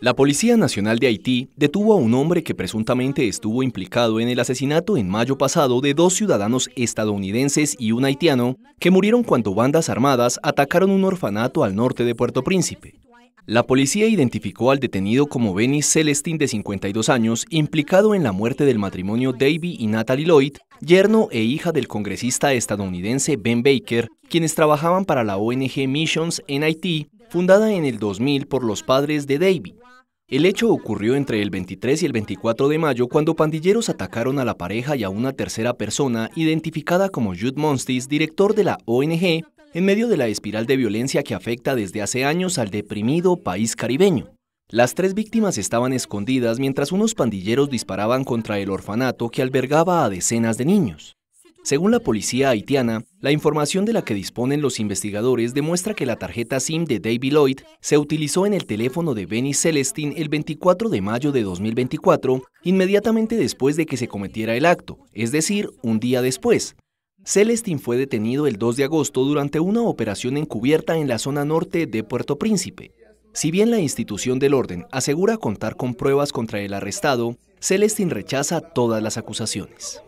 La Policía Nacional de Haití detuvo a un hombre que presuntamente estuvo implicado en el asesinato en mayo pasado de dos ciudadanos estadounidenses y un haitiano que murieron cuando bandas armadas atacaron un orfanato al norte de Puerto Príncipe. La policía identificó al detenido como Benny Celestin de 52 años, implicado en la muerte del matrimonio Davy y Natalie Lloyd, yerno e hija del congresista estadounidense Ben Baker, quienes trabajaban para la ONG Missions en Haití fundada en el 2000 por los padres de Davy. El hecho ocurrió entre el 23 y el 24 de mayo cuando pandilleros atacaron a la pareja y a una tercera persona identificada como Jude Monstis, director de la ONG, en medio de la espiral de violencia que afecta desde hace años al deprimido país caribeño. Las tres víctimas estaban escondidas mientras unos pandilleros disparaban contra el orfanato que albergaba a decenas de niños. Según la policía haitiana, la información de la que disponen los investigadores demuestra que la tarjeta SIM de David Lloyd se utilizó en el teléfono de Benny Celestin el 24 de mayo de 2024, inmediatamente después de que se cometiera el acto, es decir, un día después. Celestin fue detenido el 2 de agosto durante una operación encubierta en la zona norte de Puerto Príncipe. Si bien la institución del orden asegura contar con pruebas contra el arrestado, Celestin rechaza todas las acusaciones.